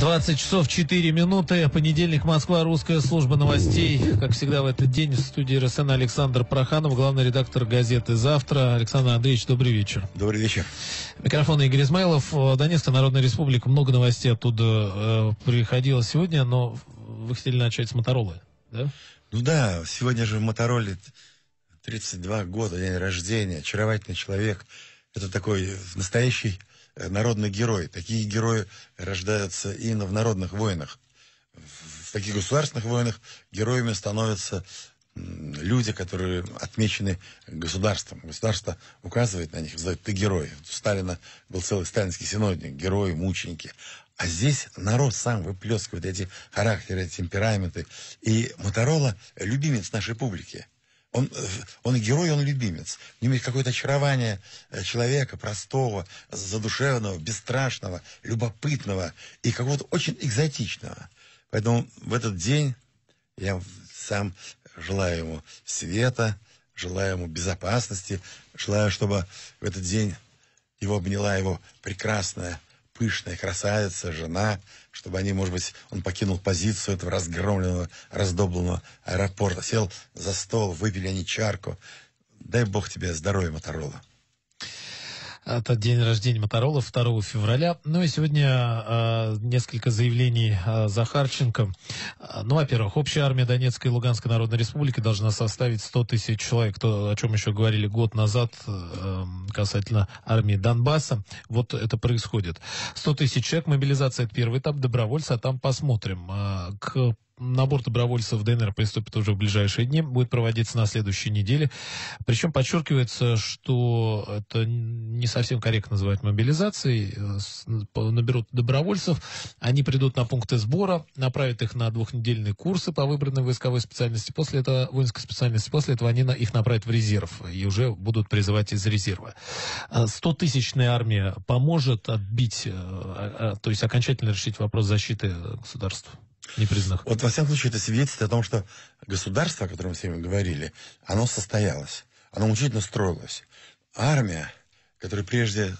20 часов 4 минуты. Понедельник, Москва, русская служба новостей. Как всегда в этот день в студии РСН Александр Проханов, главный редактор газеты «Завтра». Александр Андреевич, добрый вечер. Добрый вечер. Микрофон Игорь Измайлов. Э, Донецкая Народная Республика. Много новостей оттуда э, приходило сегодня, но вы хотели начать с «Моторолы», да? Ну да, сегодня же в «Мотороле» 32 года, день рождения. Очаровательный человек. Это такой настоящий народный герой. Такие герои рождаются именно в народных войнах. В таких государственных войнах героями становятся люди, которые отмечены государством. Государство указывает на них, говорит, ты герой. У Сталина был целый сталинский синодник, герои, мученики. А здесь народ сам выплескивает эти характеры, темпераменты. И Моторола – любимец нашей публики. Он, э, он герой, он любимец. В нем есть какое-то очарование э, человека простого, задушевного, бесстрашного, любопытного и какого-то очень экзотичного. Поэтому в этот день я сам желаю ему света, желаю ему безопасности, желаю, чтобы в этот день его обняла его прекрасная пышная красавица, жена, чтобы они, может быть, он покинул позицию этого разгромленного, раздобленного аэропорта, сел за стол, выпили они чарку. Дай бог тебе здоровья, Моторола. Это день рождения Моторола 2 февраля. Ну и сегодня э, несколько заявлений э, Захарченко. А, ну, во-первых, общая армия Донецкой и Луганской Народной Республики должна составить 100 тысяч человек, то, о чем еще говорили год назад э, касательно армии Донбасса. Вот это происходит. 100 тысяч человек, мобилизация – это первый этап, добровольцы, а там посмотрим. Э, к набор добровольцев ДНР приступит уже в ближайшие дни, будет проводиться на следующей неделе. Причем подчеркивается, что это не совсем корректно называть мобилизацией. Э, наберут добровольцев, они придут на пункты сбора, направят их на двухнедельные курсы по выбранной войсковой специальности. После этого, воинской специальности, после этого они их направят в резерв и уже будут призывать из резерва. 100-тысячная э, армия поможет отбить, э, а, а, то есть окончательно решить вопрос защиты государства? не Вот, во всяком случае, это свидетельствует о том, что государство, о котором мы сегодня говорили, оно состоялось, оно мучительно строилось. Армия, которая прежде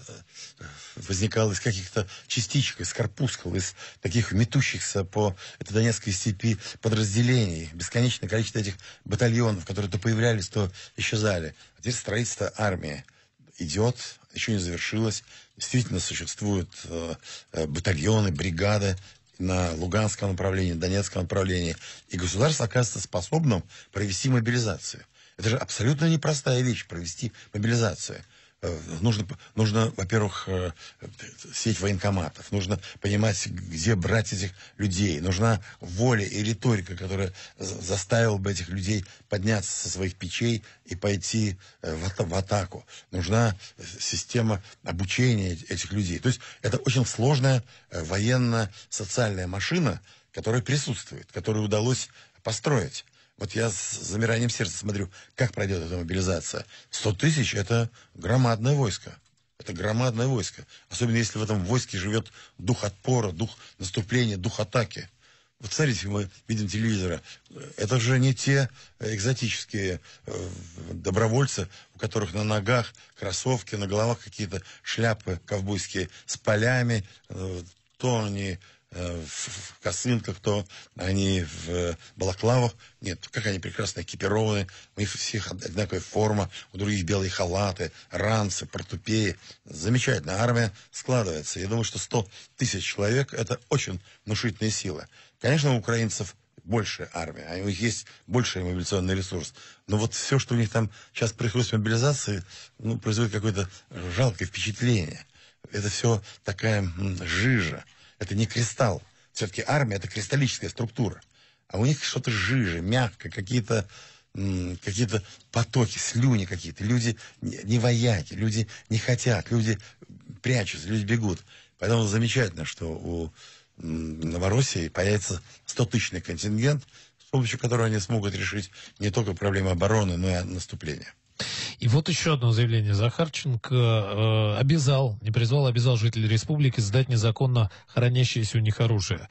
э, возникала из каких-то частичек, из корпускул, из таких метущихся по этой Донецкой степи подразделений, бесконечное количество этих батальонов, которые то появлялись, то исчезали. А теперь строительство армии идет, еще не завершилось. Действительно существуют э, э, батальоны, бригады, на Луганском направлении, Донецком направлении. И государство оказывается способным провести мобилизацию. Это же абсолютно непростая вещь, провести мобилизацию. Э, нужно, нужно во-первых, э, сеть военкоматов, нужно понимать, где брать этих людей, нужна воля и риторика, которая заставила бы этих людей подняться со своих печей и пойти э, в, атаку. Нужна система обучения этих людей. То есть это очень сложная военно-социальная машина, которая присутствует, которую удалось построить. Вот я с замиранием сердца смотрю, как пройдет эта мобилизация. 100 тысяч – это громадное войско. Это громадное войско. Особенно если в этом войске живет дух отпора, дух наступления, дух атаки. Вот смотрите, мы видим телевизора. Это же не те э, экзотические э, добровольцы, у которых на ногах кроссовки, на головах какие-то шляпы ковбойские с полями. Э, То они Э, в косынках, то они в балаклавах. Нет, как они прекрасно экипированы. У них всех одинаковая форма. У других белые халаты, ранцы, портупеи. Замечательно. Армия складывается. Я думаю, что 100 тысяч человек – это очень внушительная сила. Конечно, у украинцев больше армии, а у них есть больше мобилизационный ресурс. Но вот все, что у них там сейчас происходит с мобилизацией, ну, производит какое-то жалкое впечатление. Это все такая жижа. Это не кристалл. Все-таки армия – это кристаллическая структура. А у них что-то жиже, мягко, какие-то какие-то потоки, слюни какие-то. Люди не вояки, люди не хотят, люди прячутся, люди бегут. Поэтому замечательно, что у Новороссии появится 100-тысячный контингент, с помощью которого они смогут решить не только проблемы обороны, но и наступления. И вот еще одно заявление. Захарченко э, обязал, не призвал, а обязал жителей республики сдать незаконно хранящееся у них оружие.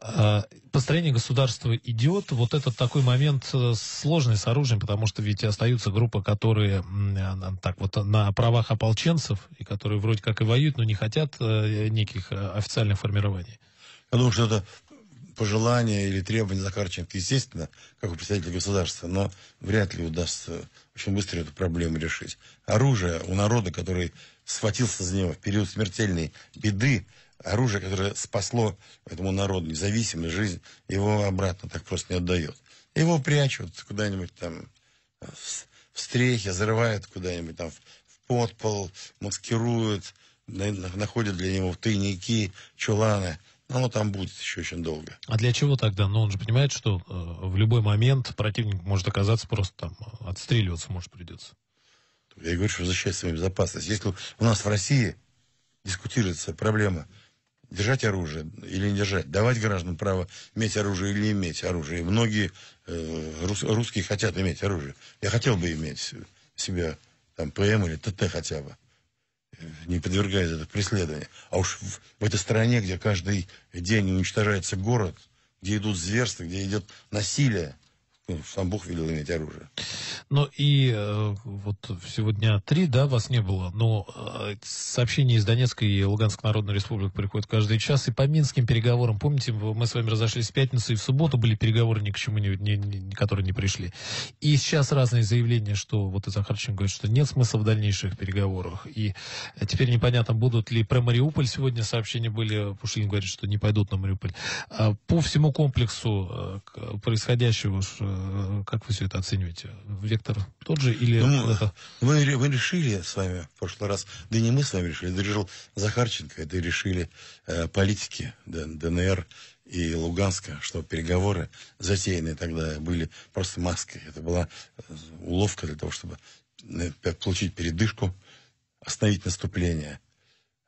Э, построение государства идет. Вот этот такой момент э, сложный с оружием, потому что ведь остаются группы, которые э, так вот на правах ополченцев, и которые вроде как и воюют, но не хотят э, неких э, официальных формирований. Я думаю, что это пожелания или требования Захарченко, естественно, как у представителя государства, но вряд ли удастся очень быстро эту проблему решить. Оружие у народа, который схватился за него в период смертельной беды, оружие, которое спасло этому народу независимую жизнь, его обратно так просто не отдает. Его прячут куда-нибудь там э, в стрехе, зарывают куда-нибудь там в подпол, маскируют, находят для него в тайники, чуланы – ну, оно там будет еще очень долго. А для чего тогда? Ну, он же понимает, что э, в любой момент противник может оказаться просто там, э, отстреливаться, может, придется. Я говорю, что защищать свою безопасность. Если у нас в России дискутируется проблема держать оружие или не держать, давать гражданам право иметь оружие или не иметь оружие. И многие э, рус, русские хотят иметь оружие. Я хотел бы иметь себя там ПМ или ТТ хотя бы не подвергает это преследованию. А уж в, в этой стране, где каждый день уничтожается город, где идут зверства, где идет насилие, ну, сам Бог велел иметь оружие. Ну и э, вот сегодня три, да, вас не было, но э, сообщения из Донецкой и Луганской Народной Республики приходят каждый час. И по минским переговорам, помните, мы с вами разошлись в пятницу, и в субботу были переговоры, ни к чему не, не, не, которые не пришли. И сейчас разные заявления, что вот и Захарченко говорит, что нет смысла в дальнейших переговорах. И э, теперь непонятно, будут ли про Мариуполь сегодня сообщения были, Пушилин говорит, что не пойдут на Мариуполь. А по всему комплексу э, происходящего Э, как вы все это оцениваете? Вектор тот же или... Ну, мы, мы решили с вами в прошлый раз, да не мы с вами решили, это решил Захарченко, это решили э, политики ДНР и Луганска, что переговоры затеянные тогда были просто маской. Это была э, уловка для того, чтобы э, получить передышку, остановить наступление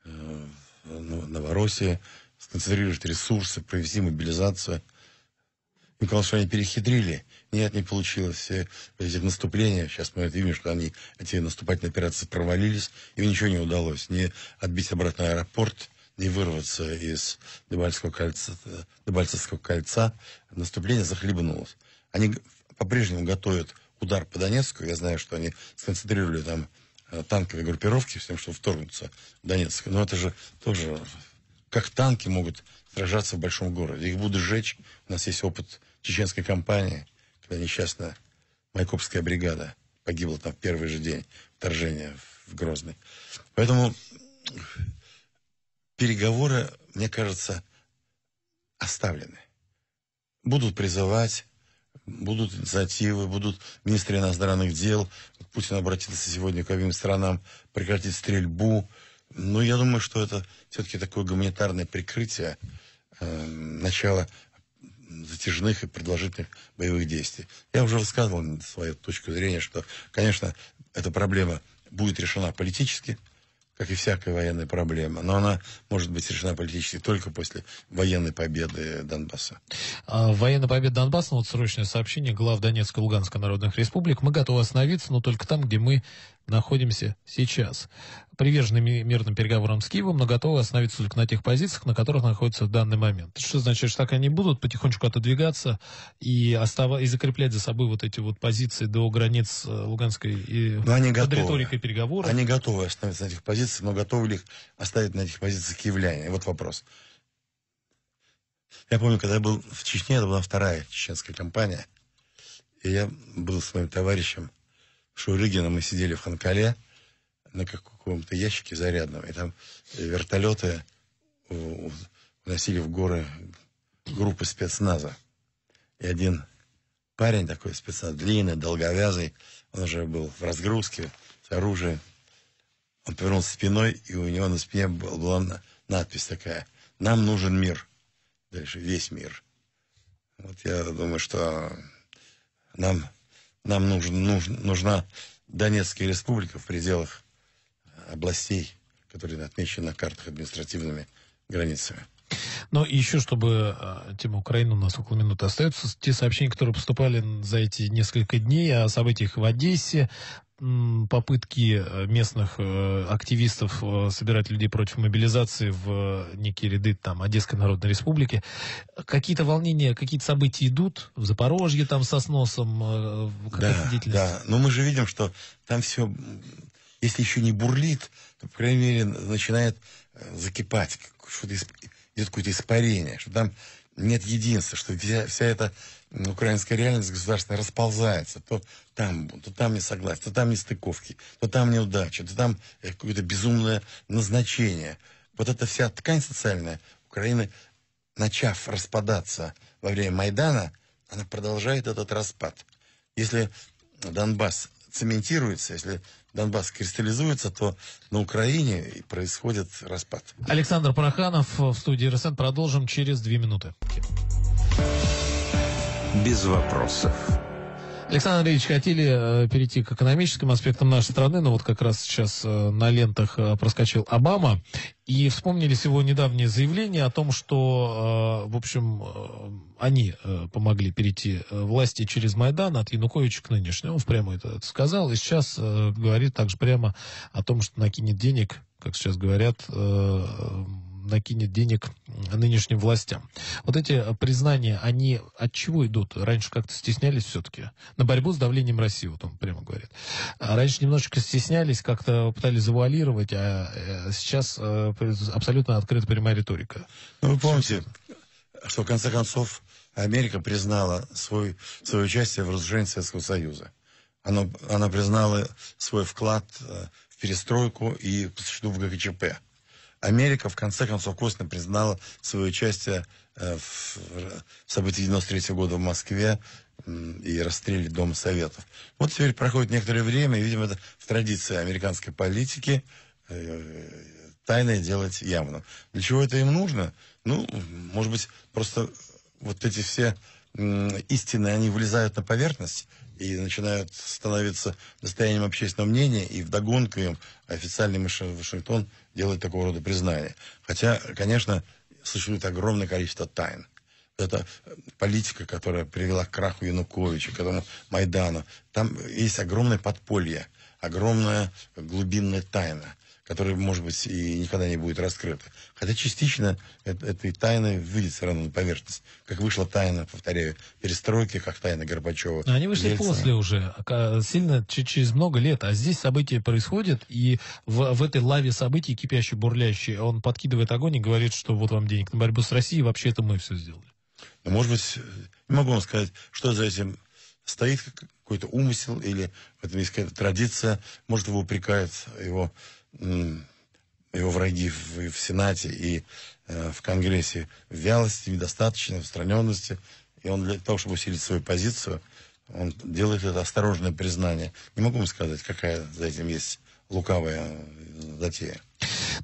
э, Новороссии, сконцентрировать ресурсы, провести мобилизацию. Миколашане перехитрили. Нет, не получилось. Эти наступления, сейчас мы это видим, что они, эти наступательные операции провалились, им ничего не удалось. Не отбить обратно аэропорт, не вырваться из Дебальского кольца, Дебальцевского кольца. Наступление захлебнулось. Они по-прежнему готовят удар по Донецку. Я знаю, что они сконцентрировали там э, танковые группировки с тем, чтобы вторгнуться в Донецк. Но это же тоже как танки могут сражаться в большом городе. Их будут сжечь. У нас есть опыт чеченской кампании – когда несчастная Майкопская бригада погибла там в первый же день вторжения в Грозный. Поэтому переговоры, мне кажется, оставлены. Будут призывать, будут инициативы, будут министры иностранных дел. Путин обратился сегодня к обеим странам прекратить стрельбу. Но я думаю, что это все-таки такое гуманитарное прикрытие э, начала затяжных и продолжительных боевых действий. Я уже рассказывал свою точку зрения, что, конечно, эта проблема будет решена политически, как и всякая военная проблема, но она может быть решена политически только после военной победы Донбасса. А, военная победа Донбасса, ну, вот срочное сообщение глав Донецкой, и Луганска народных республик. Мы готовы остановиться, но только там, где мы находимся сейчас. Привержены мирным переговорам с Киевом, но готовы остановиться только на тех позициях, на которых находятся в данный момент. Что значит, что так они будут потихонечку отодвигаться и, остав... и закреплять за собой вот эти вот позиции до границ э, Луганской и но они под риторикой переговоров? Они готовы остановиться на этих позициях, но готовы ли их оставить на этих позициях киевляне? Вот вопрос. Я помню, когда я был в Чечне, это была вторая чеченская компания, и я был с моим товарищем Шурыгина мы сидели в Ханкале на каком-то ящике зарядном, и там вертолеты уносили в горы группы спецназа. И один парень такой спецназ, длинный, долговязый, он уже был в разгрузке, с оружием. Он повернулся спиной, и у него на спине была надпись такая «Нам нужен мир». Дальше весь мир. Вот я думаю, что нам нам нужен, нужен, нужна Донецкая республика в пределах э, областей, которые отмечены на картах административными границами. Но ну, еще, чтобы э, тема Украины, у нас около минуты остается, те сообщения, которые поступали за эти несколько дней а о событиях в Одессе, попытки э, местных э, активистов собирать людей против мобилизации в некие ряды там Одесской Народной Республики. Какие-то волнения, какие-то события идут в Запорожье там со сносом? Да, да, но мы же видим, что там все, если еще не бурлит, то, по крайней мере, начинает закипать. Что-то идет какое-то испарение, что там нет единства, что вся, вся эта украинская реальность государственная расползается. То там, то там не согласие, то там не стыковки, то там неудача, то там э, какое-то безумное назначение. Вот эта вся ткань социальная Украины, начав распадаться во время Майдана, она продолжает этот распад. Если Донбасс цементируется, если Донбасс кристаллизуется, то на Украине происходит распад. Александр Параханов в студии РСН. Продолжим через две минуты. Без вопросов Александр Андреевич, хотели э, перейти к экономическим аспектам нашей страны, но вот как раз сейчас э, на лентах э, проскочил Обама, и вспомнили его недавнее заявление о том, что, в общем, они помогли перейти власти через Майдан от Януковича к нынешнему. Он прямо это сказал, и сейчас говорит также прямо о том, что накинет денег, как сейчас говорят, накинет денег нынешним властям. Вот эти признания, они от чего идут? Раньше как-то стеснялись все-таки. На борьбу с давлением России, вот он прямо говорит. А раньше немножечко стеснялись, как-то пытались завуалировать, а э, сейчас э, абсолютно открыта прямая риторика. Ну, вы помните, что в конце концов Америка признала свой, свое участие в разрушении Советского Союза. Она, она признала свой вклад э, в перестройку и в ГКЧП. Америка, в конце концов, косвенно признала свое участие э, в событии 93 года в Москве и расстреле Дома Советов. Вот теперь проходит некоторое время, и, видимо, это в традиции американской политики э, тайное делать явно. Для чего это им нужно? Ну, может быть, просто вот эти все истины, они вылезают на поверхность, и начинают становиться достоянием общественного мнения, и вдогонку им официальный Вашингтон делает такого рода признание. Хотя, конечно, существует огромное количество тайн. Это э, политика, которая привела к краху Януковича, к этому Майдану. Там есть огромное подполье, огромная глубинная тайна которая, может быть, и никогда не будет раскрыта. Хотя частично это, этой тайны выйдет все равно на поверхность. Как вышла тайна, повторяю, перестройки, как тайна Горбачева. Но они вышли Ельцина. после уже, сильно через много лет. А здесь события происходят, и в, в этой лаве событий, кипящей, бурлящей, он подкидывает огонь и говорит, что вот вам денег на борьбу с Россией, вообще это мы все сделали. Но, ну, может быть, могу вам сказать, что за этим стоит какой-то умысел, или в этом есть какая-то традиция, может, его упрекает его его враги в, в Сенате и э, в Конгрессе вялости, недостаточной, в устраненности. И он для того, чтобы усилить свою позицию, он делает это осторожное признание. Не могу вам сказать, какая за этим есть лукавая затея.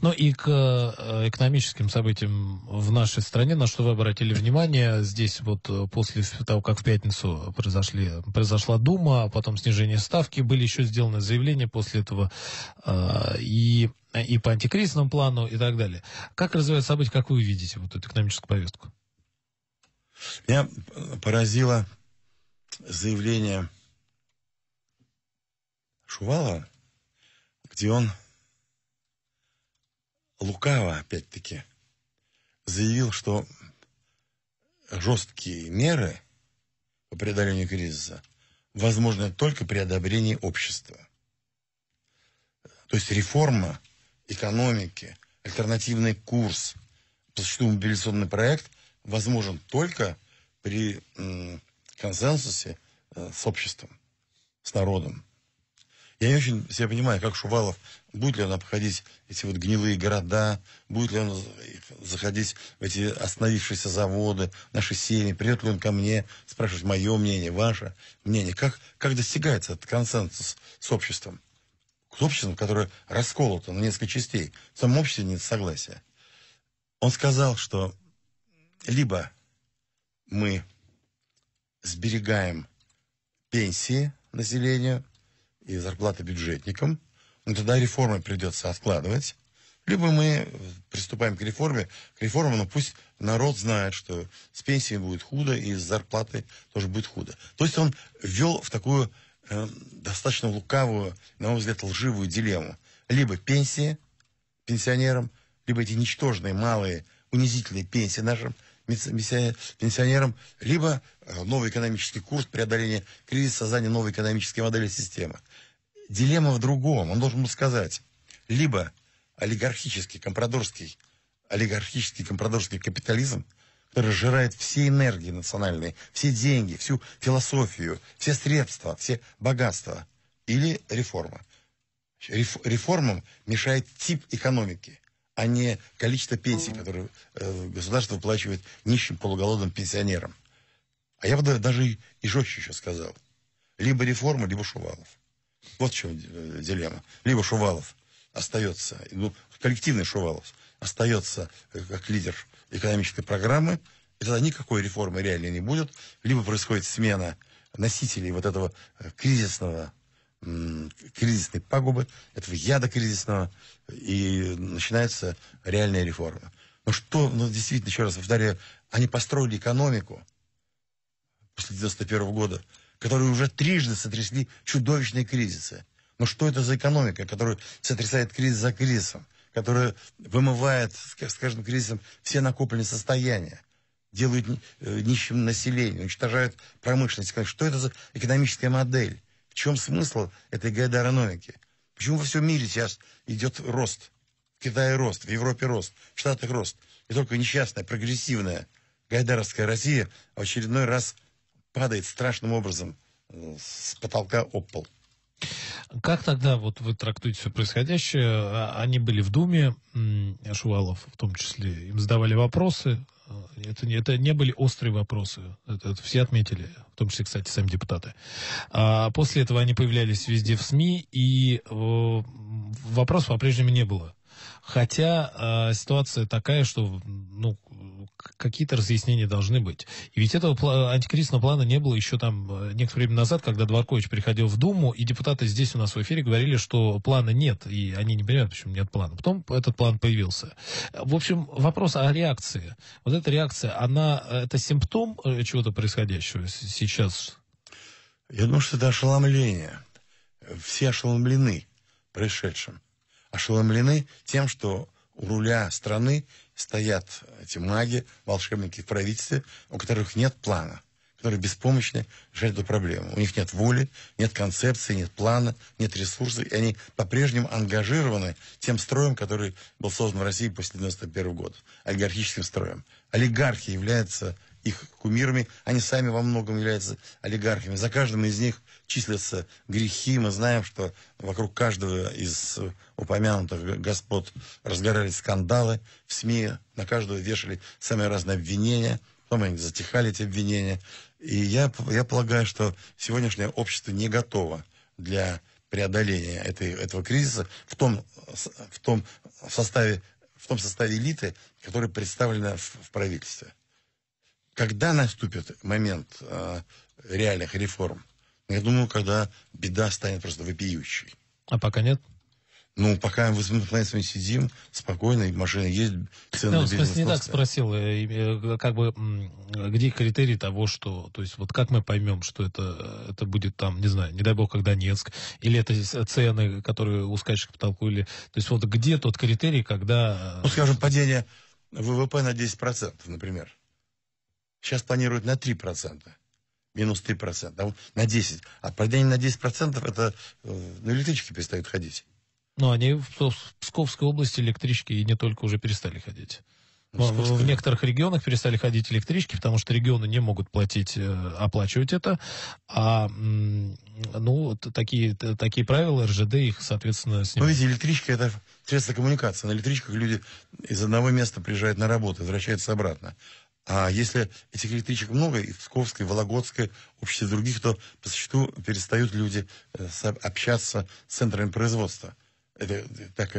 Ну и к э, экономическим событиям в нашей стране, на что вы обратили внимание, здесь вот э, после того, как в пятницу произошли, произошла Дума, а потом снижение ставки, были еще сделаны заявления после этого э, и, и по антикризисному плану и так далее. Как развивается события, как вы видите вот эту экономическую повестку? Меня поразило заявление Шувала, где он лукаво, опять-таки, заявил, что жесткие меры по преодолению кризиса возможны только при одобрении общества. То есть реформа экономики, альтернативный курс, по мобилизационный проект возможен только при консенсусе э, с обществом, с народом. Я не очень себя понимаю, как Шувалов, будет ли он обходить эти вот гнилые города, будет ли он заходить в эти остановившиеся заводы, наши семьи, придет ли он ко мне спрашивать мое мнение, ваше мнение. Как, как достигается этот консенсус с обществом? С обществом, которое расколото на несколько частей. В самом обществе нет согласия. Он сказал, что либо мы сберегаем пенсии населению, и зарплаты бюджетникам, но ну, тогда реформы придется откладывать. Либо мы э, приступаем к реформе, к реформам, но ну, пусть народ знает, что с пенсией будет худо, и с зарплатой тоже будет худо. То есть он ввел в такую э, достаточно лукавую, на мой взгляд, лживую дилемму. Либо пенсии пенсионерам, либо эти ничтожные, малые, унизительные пенсии нашим пенсионерам, либо э, новый экономический курс преодоления кризиса, создание новой экономической модели системы дилемма в другом. Он должен был сказать, либо олигархический, компрадорский, олигархический, компрадорский капитализм, который сжирает все энергии национальные, все деньги, всю философию, все средства, все богатства. Или реформа. Реформам мешает тип экономики, а не количество пенсий, которые э, государство выплачивает нищим полуголодным пенсионерам. А я бы даже и жестче еще сказал. Либо реформа, либо Шувалов. Вот в чем э, дилемма. Либо Шувалов остается, ну, коллективный Шувалов остается э, как лидер экономической программы, и тогда никакой реформы реально не будет. Либо происходит смена носителей вот этого э, кризисного кризисной пагубы, этого яда кризисного, и начинается реальная реформа. Ну что, ну действительно, еще раз повторяю, они построили экономику после 1991 года которые уже трижды сотрясли чудовищные кризисы. Но что это за экономика, которая сотрясает кризис за кризисом, которая вымывает с каждым кризисом все накопленные состояния, делает э, нищим население, уничтожает промышленность. Что это за экономическая модель? В чем смысл этой гайдарономики? Почему во всем мире сейчас идет рост? В Китае рост, в Европе рост, в Штатах рост. И только несчастная, прогрессивная гайдаровская Россия в очередной раз падает страшным образом э, с потолка об пол. Как тогда вот вы трактуете все происходящее? А, они были в Думе, Шувалов в том числе, им задавали вопросы. Э, это, это не были острые вопросы, это, это все отметили, в том числе, кстати, сами депутаты. А после этого они появлялись везде в СМИ, и э, вопросов по-прежнему не было. Хотя э, ситуация такая, что ну, какие-то разъяснения должны быть. И ведь этого антикризисного плана не было еще там э, некоторое время назад, когда Дворкович приходил в Думу, и депутаты здесь у нас в эфире говорили, что плана нет, и они не понимают, почему нет плана. Потом этот план появился. В общем, вопрос о реакции. Вот эта реакция, она, э, это симптом э, чего-то происходящего сейчас? Я думаю, что это ошеломление. Все ошеломлены происшедшим. Ошеломлены тем, что у руля страны стоят эти маги, волшебники в правительстве, у которых нет плана, которые беспомощны решать эту проблему. У них нет воли, нет концепции, нет плана, нет ресурсов, и они по-прежнему ангажированы тем строем, который был создан в России после 1991 года, олигархическим строем. Олигархи являются их кумирами, они сами во многом являются олигархами. За каждым из них числятся грехи. Мы знаем, что вокруг каждого из упомянутых господ разгорались скандалы в СМИ, на каждого вешали самые разные обвинения, потом они затихали эти обвинения. И я, я полагаю, что сегодняшнее общество не готово для преодоления этой, этого кризиса в том, в том составе в том составе элиты, которая представлена в, в правительстве когда наступит момент э, реальных реформ? Я думаю, когда беда станет просто вопиющей. А пока нет? Ну, пока мы с вами сидим, спокойно, машина есть, цены да, ну, бизнес не так спросил, э, э, как бы, где критерий того, что, то есть, вот как мы поймем, что это, э, это будет там, не знаю, не дай бог, когда Донецк, или это цены, которые ускачут к потолку, или, то есть, вот где тот критерий, когда... Ну, скажем, падение ВВП на 10%, например. Сейчас планируют на 3%. Минус 3%. А вот на 10%. А падение на 10% это э, на электричке перестают ходить. Ну, они в Псковской области электрички и не только уже перестали ходить. Ну, в, некоторых регионах перестали ходить электрички, потому что регионы не могут платить, э, оплачивать это. А ну, такие, такие правила РЖД их, соответственно, снимают. Ну, видите, электричка это средство коммуникации. На электричках люди из одного места приезжают на работу, возвращаются обратно. А если этих электричек много, и в Псковской, и в Вологодской, обществе других, то по существу перестают люди э, общаться с центрами производства. Это э, так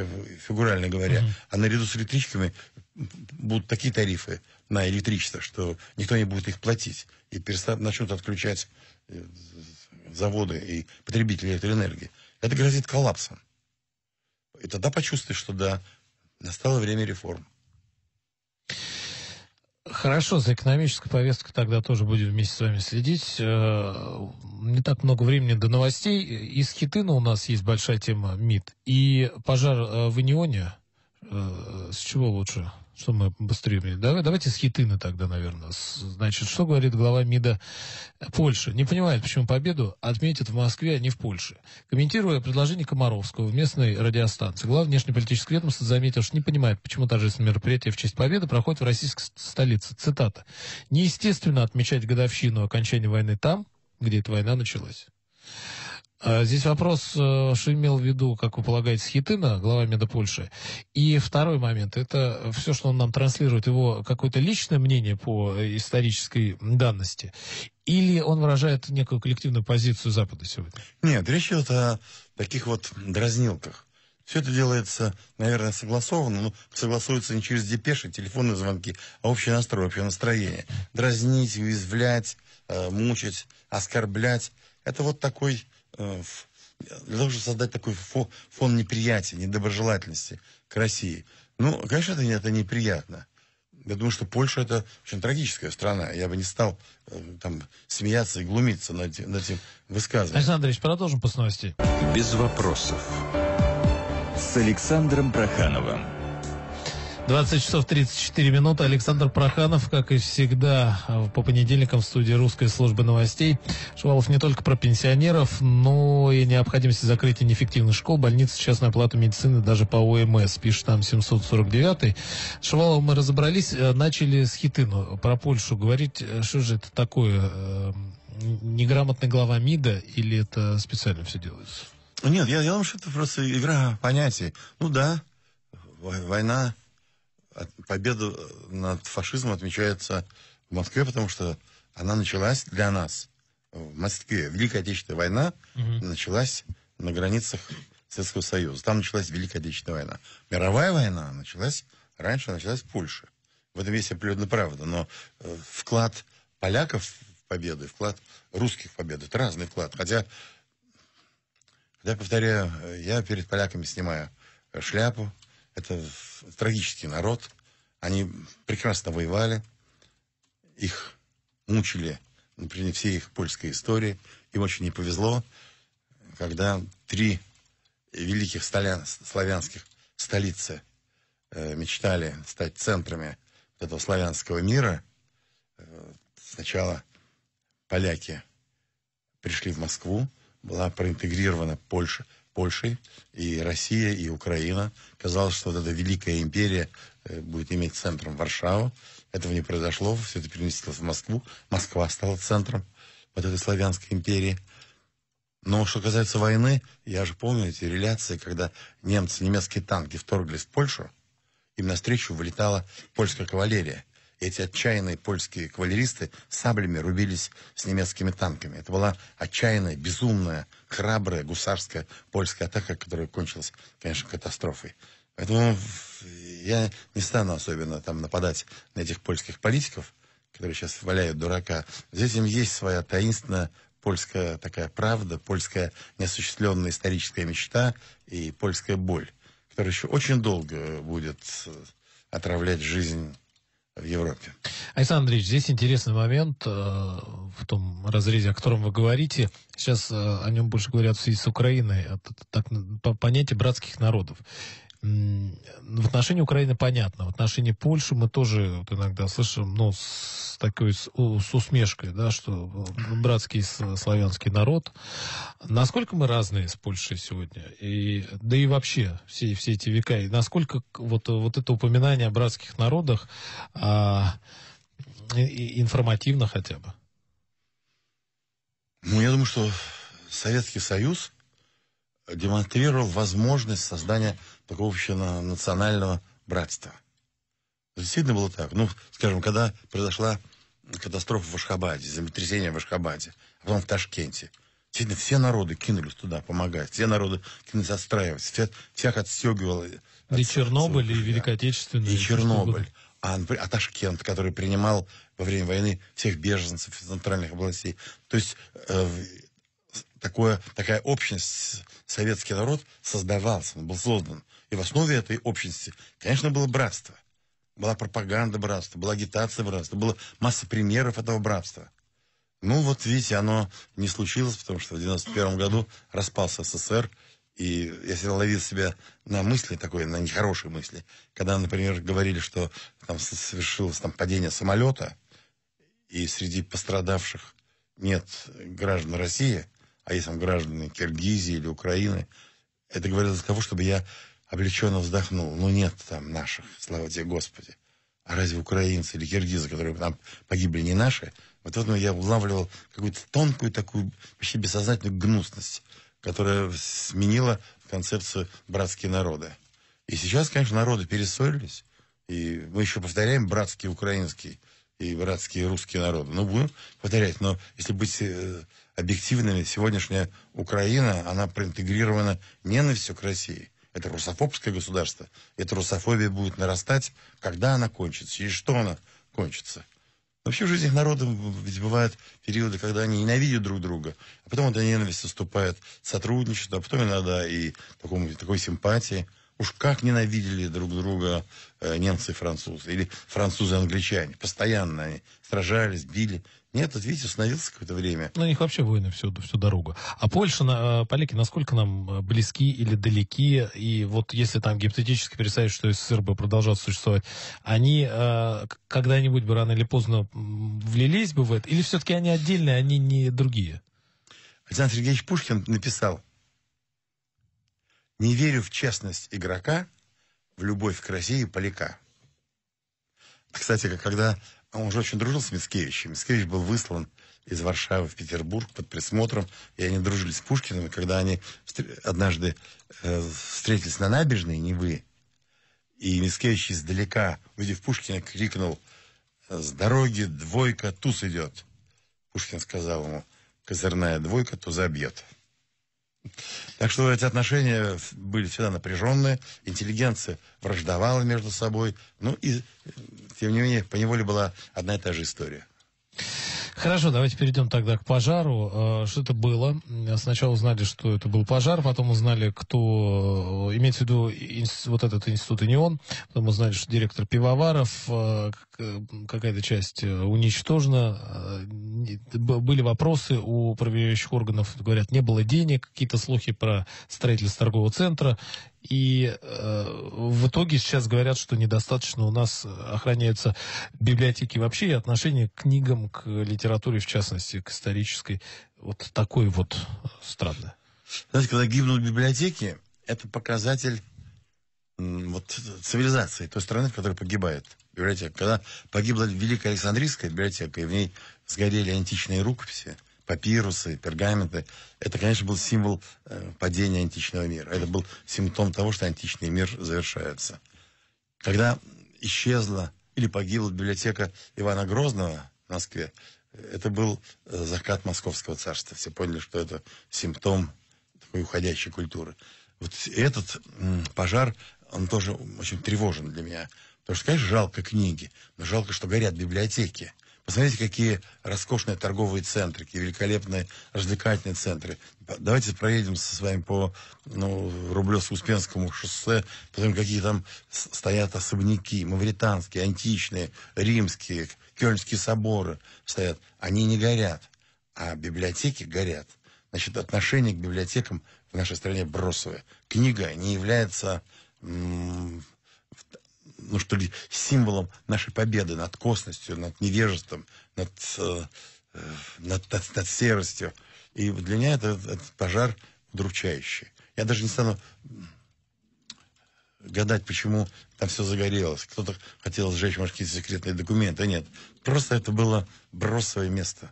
фигурально говоря. Угу. А наряду с электричками будут такие тарифы на электричество, что никто не будет их платить. И перестанут, начнут отключать э, заводы и потребители электроэнергии. Это грозит коллапсом. И тогда почувствуешь, что да, настало время реформ. Хорошо, за экономической повесткой тогда тоже будем вместе с вами следить. Э, не так много времени до новостей. Из Хитына у нас есть большая тема МИД. И пожар э, в Инионе. Э, с чего лучше что мы быстрее? Давай, давайте с Хитына тогда, наверное. Значит, что говорит глава МИДа Польши? Не понимает, почему победу отметят в Москве, а не в Польше. Комментируя предложение Комаровского в местной радиостанции, глава внешнеполитического ведомства заметил, что не понимает, почему торжественное мероприятие в честь победы проходит в российской столице. Цитата. «Неестественно отмечать годовщину окончания войны там, где эта война началась». А, здесь вопрос, э, что имел в виду, как вы полагаете, Хитына, глава МЕДа Польши. И второй момент, это все, что он нам транслирует, его какое-то личное мнение по исторической данности, или он выражает некую коллективную позицию Запада сегодня? Нет, речь идет о таких вот дразнилках. Все это делается, наверное, согласованно, но согласуется не через депеши, телефонные звонки, а общий настрой, общее настроение. Дразнить, уязвлять, э, мучить, оскорблять. Это вот такой Э, должен создать такой фон, неприятия, недоброжелательности к России. Ну, конечно, это, это неприятно. Я думаю, что Польша это очень трагическая страна. Я бы не стал э, там смеяться и глумиться над, над этим высказыванием. Александр Андреевич, продолжим по новости. Без вопросов. С Александром Прохановым. 20 часов 34 минуты. Александр Проханов, как и всегда, э, по понедельникам в студии русской службы новостей. Шувалов не только про пенсионеров, но и необходимости закрытия неэффективных школ, больниц, частную плату медицины, даже по ОМС, пишет там 749. Шувалов мы разобрались, э, начали с Хитыну про Польшу говорить. Э, что же это такое? Неграмотный глава МИДа или это специально все делается? Нет, я, я думаю, что это просто игра понятий. Ну да, война победа э, над фашизмом отмечается в Москве, потому что она началась для нас в Москве. Великая Отечественная война угу. началась на границах Советского Союза. Там началась Великая Отечественная война. Мировая война началась раньше, началась в Польше. В этом есть определенная правда. Но э, вклад поляков в победу вклад русских в победу – это разный вклад. Хотя, я повторяю, э, я перед поляками снимаю шляпу, это трагический народ. Они прекрасно воевали. Их мучили например, все их польской истории. Им очень не повезло, когда три великих столян, славянских столицы э, мечтали стать центрами этого славянского мира. Э, сначала поляки пришли в Москву, была проинтегрирована Польша, Польшей, и Россия, и Украина. Казалось, что вот эта великая империя э, будет иметь центром Варшаву. Этого не произошло, все это переместилось в Москву. Москва стала центром вот этой славянской империи. Но что касается войны, я же помню эти реляции, когда немцы, немецкие танки вторглись в Польшу, им навстречу вылетала польская кавалерия эти отчаянные польские кавалеристы саблями рубились с немецкими танками. Это была отчаянная, безумная, храбрая гусарская польская атака, которая кончилась, конечно, катастрофой. Поэтому я не стану особенно там нападать на этих польских политиков, которые сейчас валяют дурака. Здесь им есть своя таинственная польская такая правда, польская неосуществленная историческая мечта и польская боль, которая еще очень долго будет отравлять жизнь в Европе. Александр Андреевич, здесь интересный момент э, в том разрезе, о котором вы говорите. Сейчас э, о нем больше говорят в связи с Украиной. Это так, понятие братских народов в отношении Украины понятно, в отношении Польши мы тоже вот иногда слышим, ну, с такой, с, с усмешкой, да, что э, братский славянский народ. Насколько мы разные с Польшей сегодня? И, да и вообще все, все эти века. И насколько вот, вот это упоминание о братских народах а, и, информативно хотя бы? Ну, я думаю, что Советский Союз демонстрировал возможность создания такого Покровщина национального братства. Действительно было так. Ну, скажем, когда произошла катастрофа в Ашхабаде, землетрясение в Ашхабаде, а потом в Ташкенте. Действительно, все народы кинулись туда помогать, все народы кинулись отстраивать, все, всех отстегивало. От, и Чернобыль, от, и Великая Отечественная. И Чернобыль. А, а Ташкент, который принимал во время войны всех беженцев из центральных областей. То есть э, такое, такая общность, советский народ создавался, он был создан. И в основе этой общности, конечно, было братство. Была пропаганда братства, была агитация братства, была масса примеров этого братства. Ну, вот видите, оно не случилось, потому что в 91 году распался СССР, и я всегда ловил себя на мысли такой, на нехорошие мысли. Когда, например, говорили, что там совершилось там, падение самолета, и среди пострадавших нет граждан России, а есть там граждане Киргизии или Украины, это говорилось для того, чтобы я облегченно вздохнул. Ну нет там наших, слава тебе Господи. А разве украинцы или киргизы, которые там погибли, не наши? Вот в этом я улавливал какую-то тонкую такую, почти бессознательную гнусность, которая сменила концепцию «братские народы». И сейчас, конечно, народы перессорились. И мы еще повторяем братские украинские и «братские русские народы». Ну, будем повторять. Но если быть э, объективными, сегодняшняя Украина, она проинтегрирована ненавистью к России это русофобское государство. Эта русофобия будет нарастать, когда она кончится, и что она кончится. Вообще в жизни народов ведь бывают периоды, когда они ненавидят друг друга, а потом эта ненависть уступает сотрудничеству, а потом иногда и такому, такой симпатии. Уж как ненавидели друг друга э, немцы и французы, или французы и англичане. Постоянно они сражались, били, нет, тут, видите, остановился какое-то время. Ну, у них вообще войны всю, всю дорогу. А Польша, на э, поляки, насколько нам э, близки или далеки? И вот если там гипотетически представить, что СССР бы продолжал существовать, они э, когда-нибудь бы рано или поздно влились бы в это? Или все-таки они отдельные, они не другие? Александр Сергеевич Пушкин написал, «Не верю в честность игрока, в любовь к России поляка». Кстати, когда а он же очень дружил с Мицкевичем. Мицкевич был выслан из Варшавы в Петербург под присмотром, и они дружили с Пушкиным, когда они однажды э, встретились на набережной Невы, и Мицкевич издалека, увидев Пушкина, крикнул «С дороги двойка, туз идет!» Пушкин сказал ему «Козырная двойка, туза бьет». Так что эти отношения были всегда напряженные, интеллигенция враждовала между собой. Ну и, тем не менее, поневоле была одна и та же история. Хорошо, давайте перейдем тогда к пожару. Э, что это было? Сначала узнали, что это был пожар, потом узнали, кто... Э, имеется в виду вот этот институт и не он. Потом узнали, что директор пивоваров, э, какая-то часть уничтожена. Были вопросы у проверяющих органов. Говорят, не было денег, какие-то слухи про строительство торгового центра и э, в итоге сейчас говорят, что недостаточно у нас э, охраняются библиотеки вообще и отношение к книгам, к литературе, в частности, к исторической. Вот такой вот э, странное. Знаете, когда гибнут библиотеки, это показатель вот, э, цивилизации той страны, в которой погибает библиотека. Когда погибла Великая Александрийская библиотека, и в ней сгорели античные рукописи, папирусы, пергаменты. Это, конечно, был символ э, падения античного мира. Это был симптом того, что античный мир завершается. Когда исчезла или погибла библиотека Ивана Грозного в Москве, это был э, закат Московского царства. Все поняли, что это симптом такой уходящей культуры. Вот этот пожар, он тоже очень тревожен для меня. Потому что, конечно, жалко книги, но жалко, что горят библиотеки. Посмотрите, какие роскошные торговые центры, какие великолепные развлекательные центры. Давайте проедемся с вами по ну, Рублевско-Успенскому шоссе, посмотрим, какие там стоят особняки, мавританские, античные, римские, кёльнские соборы стоят. Они не горят, а библиотеки горят. Значит, отношение к библиотекам в нашей стране бросовое. Книга не является ну, что ли, символом нашей победы над косностью, над невежеством, над, э, э над, над, над серостью. И для меня это, этот пожар удручающий. Я даже не стану гадать, почему там все загорелось. Кто-то хотел сжечь, может, какие-то секретные документы. А нет, просто это было бросовое место.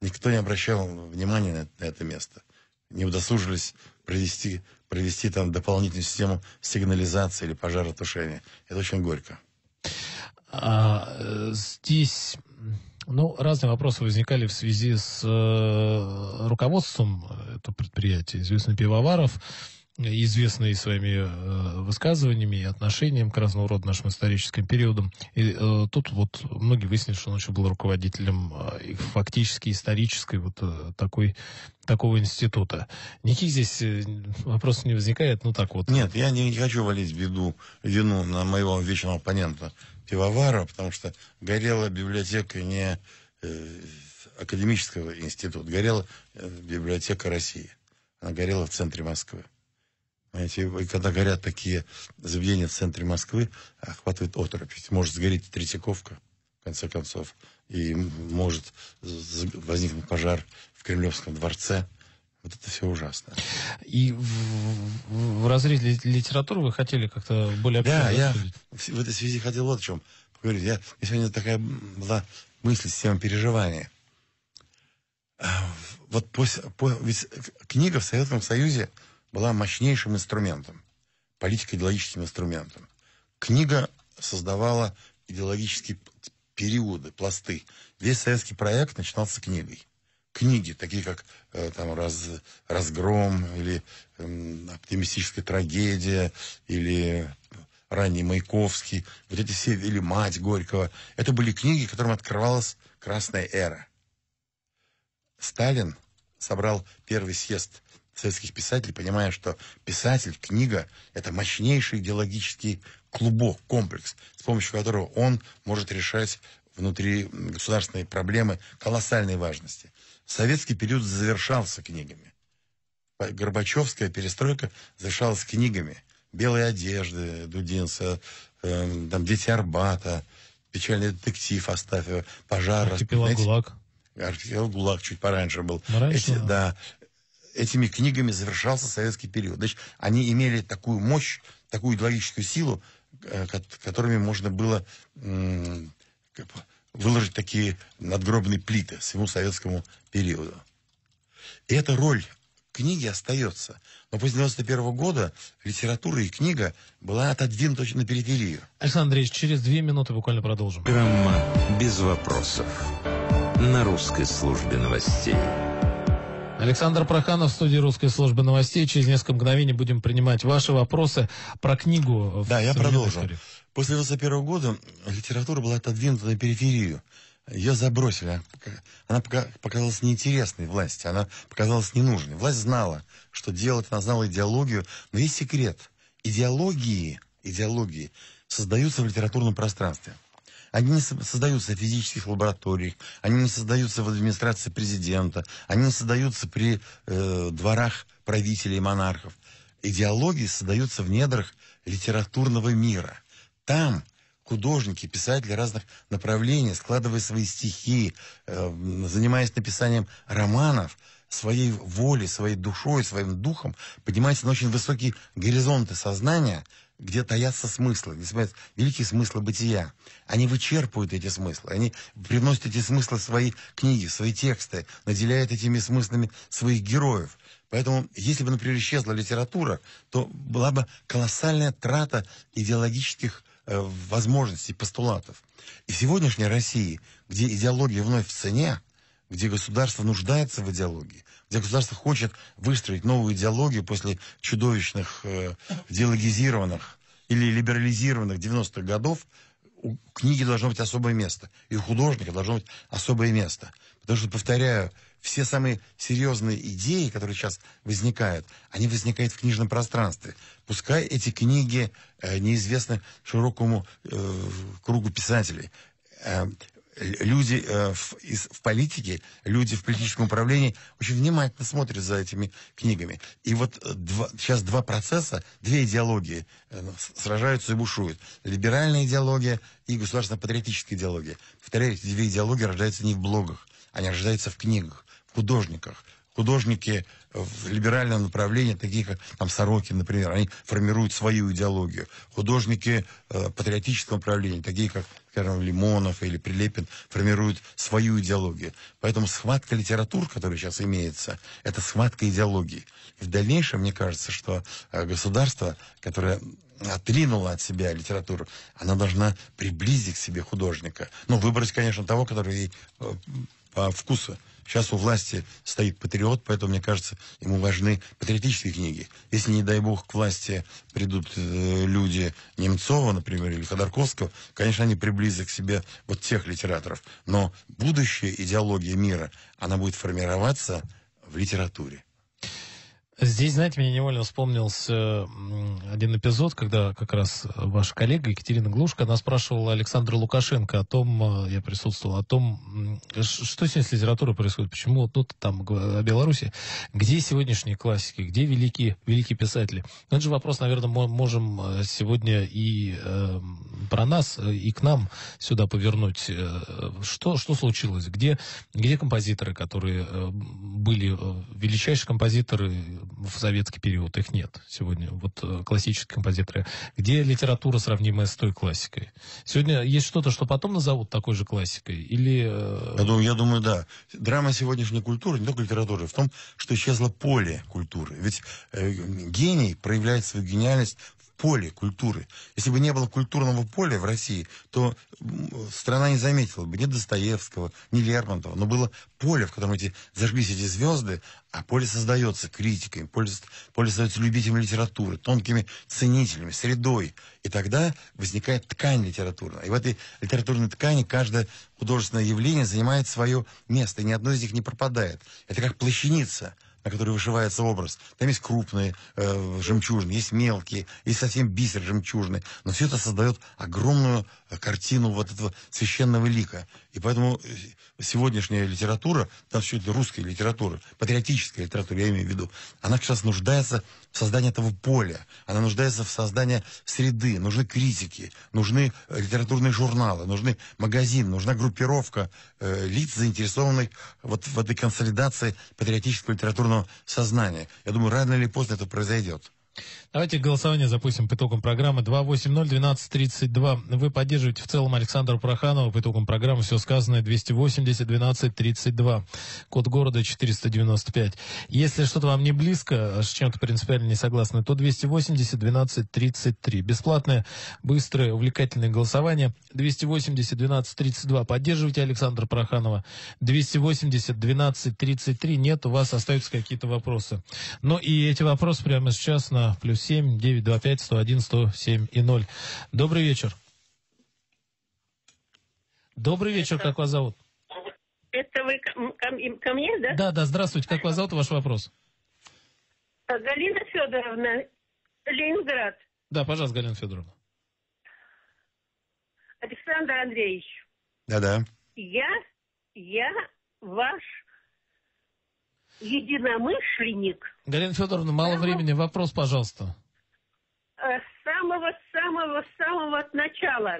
Никто не обращал внимания на это место. Не удосужились провести провести там дополнительную систему сигнализации или пожаротушения. Это очень горько. А, э, здесь ну, разные вопросы возникали в связи с э, руководством этого предприятия. Известный Пивоваров известные своими э, высказываниями и отношением к разного рода нашим историческим периодам. И э, тут вот многие выяснили, что он еще был руководителем э, фактически исторической вот э, такой такого института. Никаких здесь э, вопросов не возникает, ну так вот. Нет, я не, не хочу валить вину, вину на моего вечного оппонента Пивовара, потому что горела библиотека не э, академического института, горела э, библиотека России. Она горела в центре Москвы. Знаете, когда горят такие заведения в центре Москвы, охватывает оторопь. Может сгореть Третьяковка, в конце концов. И может возникнуть пожар в Кремлевском дворце. Вот это все ужасно. И в, в разрезе литературы вы хотели как-то более Да, я в, в этой связи хотел вот о чем поговорить. Я, сегодня такая была мысль, система переживания. А, вот после, по, ведь книга в Советском Союзе была мощнейшим инструментом, политико-идеологическим инструментом. Книга создавала идеологические периоды, пласты. Весь советский проект начинался книгой. Книги, такие как э, там, раз, «Разгром» или э, «Оптимистическая трагедия» или э, ранний Маяковский, вот эти все, или «Мать Горького». Это были книги, которым открывалась «Красная эра». Сталин собрал первый съезд советских писателей, понимая, что писатель, книга – это мощнейший идеологический клубок, комплекс, с помощью которого он может решать внутри государственные проблемы колоссальной важности. Советский период завершался книгами. Горбачевская перестройка завершалась книгами. «Белые одежды» Дудинца, э, там, «Дети Арбата», «Печальный детектив» Астафьева, «Пожар». Архипелаг ГУЛАГ. Архипелаг ГУЛАГ чуть пораньше был. Пораньше, Эти, да этими книгами завершался советский период. Значит, они имели такую мощь, такую идеологическую силу, э, которыми можно было выложить такие надгробные плиты всему советскому периоду. И эта роль книги остается. Но после 91 года литература и книга была отодвинута на периферию. Александр Андреевич, через две минуты буквально продолжим. Программа «Без вопросов» на русской службе новостей. Александр Проханов, студии русской службы новостей. Через несколько мгновений будем принимать ваши вопросы про книгу. в Да, я продолжу. После 21 года литература была отодвинута на периферию. Ее забросили. Она показалась неинтересной власти, она показалась ненужной. Власть знала, что делать, она знала идеологию. Но есть секрет. Идеологии, идеологии создаются в литературном пространстве. Они не создаются в физических лабораториях, они не создаются в администрации президента, они не создаются при э, дворах правителей и монархов. Идеологии создаются в недрах литературного мира. Там художники, писатели разных направлений, складывая свои стихи, э, занимаясь написанием романов, своей волей, своей душой, своим духом, поднимаются на очень высокие горизонты сознания – где таятся смыслы, где таятся великие смыслы бытия. Они вычерпывают эти смыслы, они приносят эти смыслы в свои книги, в свои тексты, наделяют этими смыслами своих героев. Поэтому, если бы, например, исчезла литература, то была бы колоссальная трата идеологических э, возможностей, постулатов. И сегодняшней России, где идеология вновь в цене, где государство нуждается в идеологии, где государство хочет выстроить новую идеологию после чудовищных э, диалогизированных или либерализированных 90-х годов, у книги должно быть особое место, и у художника должно быть особое место. Потому что, повторяю, все самые серьезные идеи, которые сейчас возникают, они возникают в книжном пространстве. Пускай эти книги э, неизвестны широкому э, кругу писателей. Э, люди э, в, из, в политике, люди в политическом управлении очень внимательно смотрят за этими книгами. И вот э, два, сейчас два процесса, две идеологии э, ну, сражаются и бушуют. Либеральная идеология и государственно-патриотическая идеология. Повторяю, эти две идеологии рождаются не в блогах, они рождаются в книгах, в художниках. Художники в либеральном направлении, такие как там Сорокин, например, они формируют свою идеологию. Художники э, патриотического направления, такие как, скажем, Лимонов или Прилепин, формируют свою идеологию. Поэтому схватка литератур, которая сейчас имеется, это схватка идеологии. И в дальнейшем, мне кажется, что э, государство, которое отринула от себя литературу, она должна приблизить к себе художника. Ну, выбрать, конечно, того, который ей э, по вкусу Сейчас у власти стоит патриот, поэтому, мне кажется, ему важны патриотические книги. Если, не дай бог, к власти придут э, люди Немцова, например, или Ходорковского, конечно, они приблизят к себе вот тех литераторов. Но будущая идеология мира, она будет формироваться в литературе. Здесь, знаете, мне невольно вспомнился э, один эпизод, когда как раз ваша коллега Екатерина Глушка, она спрашивала Александра Лукашенко о том, э, я присутствовал, о том, что сегодня с литературой происходит, почему вот ну, там о Беларуси, где сегодняшние классики, где великие, великие писатели. Но это же вопрос, наверное, мы можем э, сегодня и э, про нас, и к нам сюда повернуть. Что, что случилось? Где, где композиторы, которые были величайшие композиторы, в советский период их нет сегодня. Вот э, классические композиторы. Где литература, сравнимая с той классикой? Сегодня есть что-то, что потом назовут такой же классикой? Или... Я э, думаю, ну, я думаю, да. Драма сегодняшней культуры, не только литературы, в том, что исчезло поле культуры. Ведь э, гений проявляет свою гениальность поле культуры. Если бы не было культурного поля в России, то страна не заметила бы ни Достоевского, ни Лермонтова. Но было поле, в котором эти, зажглись эти звезды, а поле создается критикой, поле, поле создается любителями литературы, тонкими ценителями, средой. И тогда возникает ткань литературная. И в этой литературной ткани каждое художественное явление занимает свое место, и ни одно из них не пропадает. Это как плащаница – на которой вышивается образ. Там есть крупные э, жемчужины, есть мелкие, есть совсем бисер жемчужный. Но все это создает огромную картину вот этого священного лика. И поэтому э, сегодняшняя литература, да, все это русская литература, патриотическая литература, я имею в виду, она сейчас нуждается в создании этого поля, она нуждается в создании среды, нужны критики, нужны э, литературные журналы, нужны магазин, нужна группировка э, лиц, заинтересованных вот в этой консолидации патриотического литературного сознания. Я думаю, рано или поздно это произойдет. Давайте голосование запустим по итогам программы 280-1232. Вы поддерживаете в целом Александра Проханова по итогам программы «Все сказанное» 280-1232. Код города 495. Если что-то вам не близко, а с чем-то принципиально не согласны, то 280-1233. Бесплатное, быстрое, увлекательное голосование. 280-1232. Поддерживайте Александра Проханова. 280-1233. Нет, у вас остаются какие-то вопросы. Ну и эти вопросы прямо сейчас на плюс семь девять два пять сто один сто семь и ноль Добрый вечер. Добрый вечер, как вас зовут? Это вы ко, ко мне, да? Да, да, здравствуйте. Как вас зовут, ваш вопрос? А, Галина Федоровна, Ленинград. Да, пожалуйста, Галина Федоровна. Александр Андреевич. Да-да. Я, я ваш единомышленник. Галина Федоровна, мало самого... времени. Вопрос, пожалуйста. Э, с самого-самого-самого начала.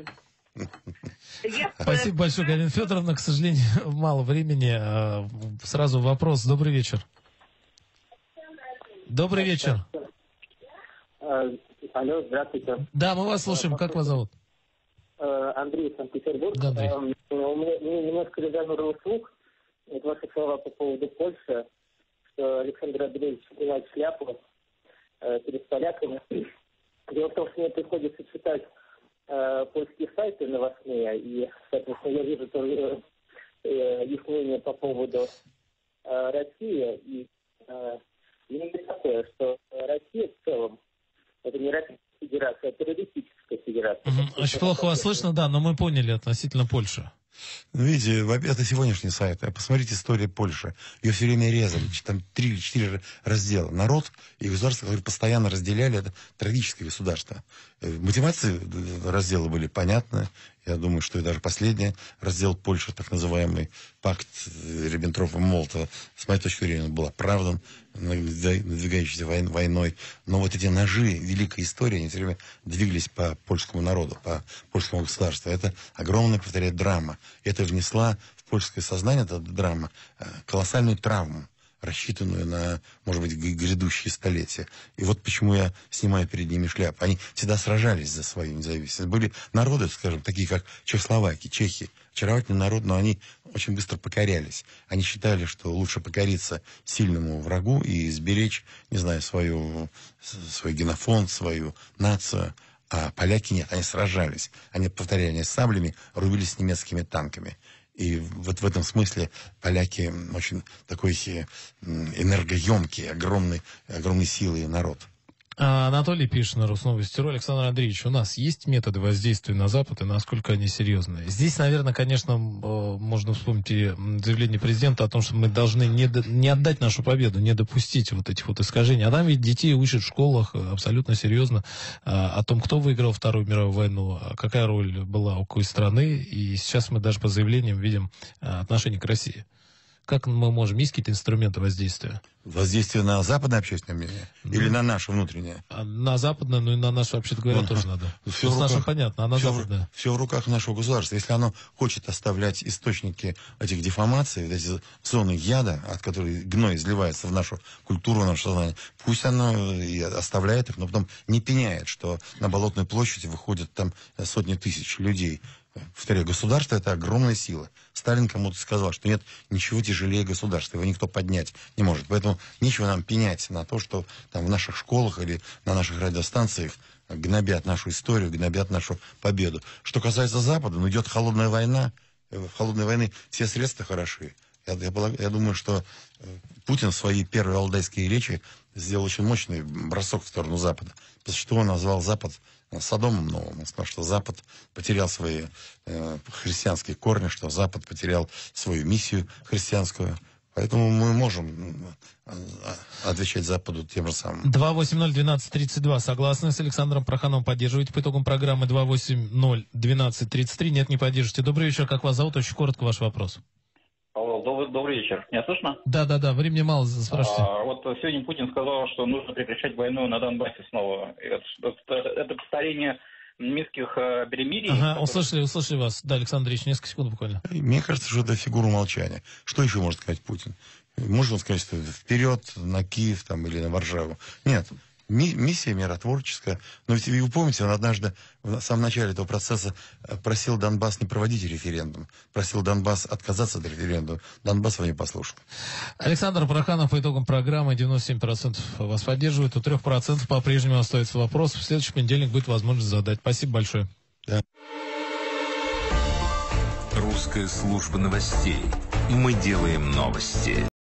Э, Спасибо большое, Галина Федоровна. К сожалению, мало времени. Э, сразу вопрос. Добрый вечер. Добрый вечер. Алло, здравствуйте. Да, мы вас слушаем. Как вас зовут? Андрей, Санкт-Петербург. Да, Андрей. Эм, у меня немножко резонировал слух. Вот ваши слова по поводу Польши. Э, Александр Андреевич Николаевич Шляпов э, перед поляками. Дело в том, что мне приходится читать э, польские сайты новостные, и, соответственно, я вижу тоже э, э их мнение по поводу э, России, и э, мнение такое, что Россия в целом, это не Российская Федерация, а террористическая федерация. Угу. Очень плохо вас слышно, да, но мы поняли относительно Польши. Ну, видите, это сегодняшний сайт. А посмотрите историю Польши. Ее все время резали. Там три или четыре раздела. Народ и государство, которые постоянно разделяли, это трагическое государство. Э, математицы э, разделы были понятны. Я думаю, что и даже последний раздел Польши, так называемый пакт Риббентропа и Молотова, с моей точки зрения, он был оправдан надвигающейся войной. Но вот эти ножи великой истории, они все время двигались по польскому народу, по польскому государству. Это огромная, повторяю, драма. Это внесла в польское сознание, эта драма, э, колоссальную травму рассчитанную на, может быть, грядущие столетия. И вот почему я снимаю перед ними шляпу. Они всегда сражались за свою независимость. Были народы, скажем, такие как Чехословаки, Чехи, очаровательный народ, но они очень быстро покорялись. Они считали, что лучше покориться сильному врагу и сберечь, не знаю, свою, свой генофонд, свою нацию. А поляки нет, они сражались. Они, повторяли, они саблями рубились с немецкими танками. И вот в этом смысле поляки очень такой энергоемкий, огромный, огромной силы народ. А, Анатолий Пишин, Росновостеро. Александр Андреевич, у нас есть методы воздействия на Запад и насколько они серьезные? Здесь, наверное, конечно, э, можно вспомнить заявление президента о том, что мы должны не, до, не отдать нашу победу, не допустить вот этих вот искажений. А там ведь детей учат в школах э, абсолютно серьезно э, о том, кто выиграл Вторую мировую войну, а какая роль была у какой страны. И сейчас мы даже по заявлениям видим отношение к России как мы можем, есть какие-то инструменты воздействия? Воздействие на западное общественное мнение? Ну, Или на наше внутреннее? А на западное, ну и на наше, вообще-то говоря, ну, тоже надо. Все ну, с руках, нашим понятно, а на все, западное? Все в руках нашего государства. Если оно хочет оставлять источники этих деформаций, эти зоны яда, от которых гной изливается в нашу культуру, в наше сознание, пусть оно и оставляет их, но потом не пеняет, что на Болотную площадь выходят там сотни тысяч людей. Повторяю, государство это огромная сила. Сталин кому-то сказал, что нет ничего тяжелее государства, его никто поднять не может. Поэтому нечего нам пенять на то, что там в наших школах или на наших радиостанциях гнобят нашу историю, гнобят нашу победу. Что касается Запада, ну идет холодная война, э, в холодной войны все средства хороши. Я, я, я думаю, что э, Путин в своей первой алдайской речи сделал очень мощный бросок в сторону Запада, после чего он назвал Запад Э, Содомом Новым. Он сказал, что Запад потерял свои э, христианские корни, что Запад потерял свою миссию христианскую. Поэтому мы можем а, отвечать Западу тем же самым. 2801232. Согласны с Александром Прохановым? Поддерживаете по итогам программы 2801233. Нет, не поддержите. Добрый вечер. Как вас зовут? Очень коротко ваш вопрос. Павел, добрый, добрый вечер. Меня слышно? Да, да, да, времени мало, спрашивайте. А, вот сегодня Путин сказал, что нужно прекращать войну на Донбассе снова. Это, это, это повторение минских э, перемирий. Ага, которые... услышали, услышали вас. Да, Александр Ильич, несколько секунд буквально. Мне кажется, что это фигура молчания. Что еще может сказать Путин? Может он сказать, что вперед на Киев там, или на Варшаву? Нет, ми, миссия миротворческая. Но ведь вы помните, он однажды в самом начале этого процесса э, просил Донбасс не проводить референдум, просил Донбасс отказаться от референдума. Донбасс его не послушал. Александр Проханов по итогам программы 97% вас поддерживает, у 3% по-прежнему остается вопрос. В следующий понедельник будет возможность задать. Спасибо большое. Да. Русская служба новостей. Мы делаем новости.